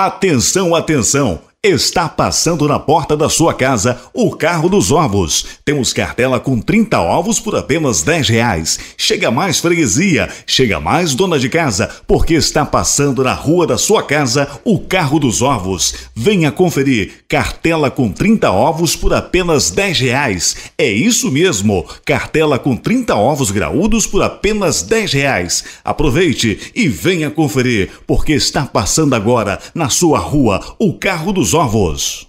Atenção, atenção! Está passando na porta da sua casa o carro dos ovos. Temos cartela com 30 ovos por apenas 10 reais. Chega mais freguesia, chega mais dona de casa, porque está passando na rua da sua casa o carro dos ovos. Venha conferir, cartela com 30 ovos por apenas 10 reais. É isso mesmo, cartela com 30 ovos graúdos por apenas 10 reais. Aproveite e venha conferir, porque está passando agora na sua rua o carro dos dos ovos.